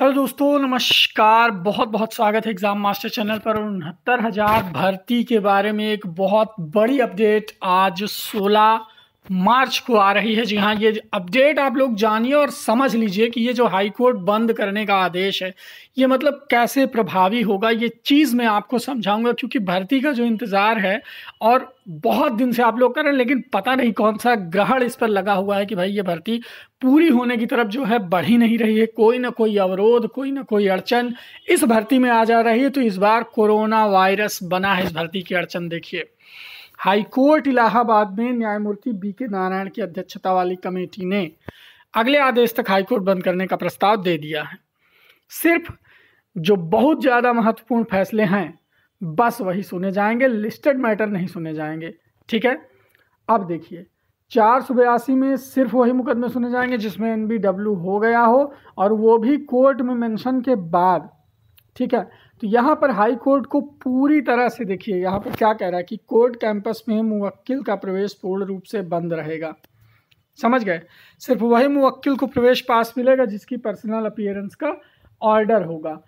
hello दोस्तों नमस्कार बहुत बहुत स्वागत है एग्ज़ाम मास्टर चैनल पर उनहत्तर हज़ार भर्ती के बारे में एक बहुत बड़ी अपडेट आज मार्च को आ रही है जी हाँ ये अपडेट आप लोग जानिए और समझ लीजिए कि ये जो हाई कोर्ट बंद करने का आदेश है ये मतलब कैसे प्रभावी होगा ये चीज़ मैं आपको समझाऊंगा क्योंकि भर्ती का जो इंतज़ार है और बहुत दिन से आप लोग कर रहे हैं लेकिन पता नहीं कौन सा ग्रहण इस पर लगा हुआ है कि भाई ये भर्ती पूरी होने की तरफ जो है बढ़ ही नहीं रही है कोई ना कोई अवरोध कोई ना कोई अड़चन इस भर्ती में आ जा रही है तो इस बार कोरोना वायरस बना है इस भर्ती की अड़चन देखिए हाईकोर्ट इलाहाबाद में न्यायमूर्ति बी के नारायण की अध्यक्षता वाली कमेटी ने अगले आदेश तक हाईकोर्ट बंद करने का प्रस्ताव दे दिया है सिर्फ जो बहुत ज़्यादा महत्वपूर्ण फैसले हैं बस वही सुने जाएंगे लिस्टेड मैटर नहीं सुने जाएंगे ठीक है अब देखिए चार सौ बयासी में सिर्फ वही मुकदमे सुने जाएंगे जिसमें एन हो गया हो और वो भी कोर्ट में मेंशन के बाद ठीक है तो यहाँ पर हाई कोर्ट को पूरी तरह से देखिए यहाँ पर क्या कह रहा है कि कोर्ट कैंपस में मुवक्किल का प्रवेश पूर्ण रूप से बंद रहेगा समझ गए सिर्फ वही मुवक्किल को प्रवेश पास मिलेगा जिसकी पर्सनल अपियरेंस का ऑर्डर होगा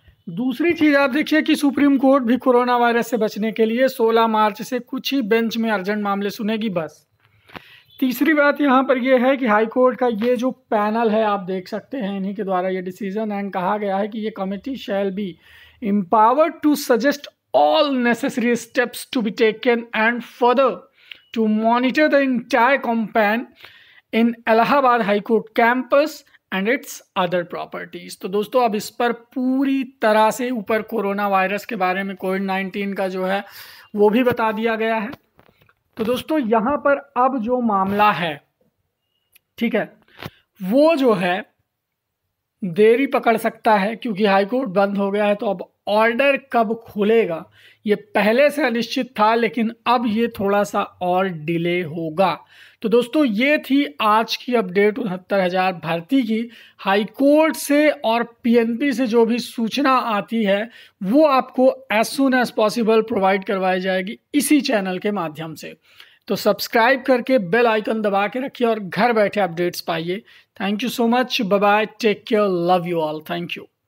दूसरी चीज़ आप देखिए कि सुप्रीम कोर्ट भी कोरोना वायरस से बचने के लिए 16 मार्च से कुछ ही बेंच में अर्जेंट मामले सुनेगी बस तीसरी बात यहाँ पर यह है कि हाई कोर्ट का ये जो पैनल है आप देख सकते हैं इन्हीं के द्वारा ये डिसीजन एंड कहा गया है कि ये committee shall be empowered to suggest all necessary steps to be taken and further to monitor the entire campaign in Allahabad high court campus and its other properties तो दोस्तों अब इस पर पूरी तरह से ऊपर कोरोना वायरस के बारे में कोविड नाइन्टीन का जो है वो भी बता दिया गया है तो दोस्तों यहां पर अब जो मामला है ठीक है वो जो है देरी पकड़ सकता है क्योंकि हाईकोर्ट बंद हो गया है तो अब ऑर्डर कब खुलेगा ये पहले से अनिश्चित था लेकिन अब ये थोड़ा सा और डिले होगा तो दोस्तों ये थी आज की अपडेट उनहत्तर हज़ार भर्ती की हाई कोर्ट से और पीएनपी से जो भी सूचना आती है वो आपको as soon as possible provide करवाई जाएगी इसी चैनल के माध्यम से तो सब्सक्राइब करके बेल आइकन दबा के रखिए और घर बैठे अपडेट्स पाइए thank you so much bye take care love you all thank you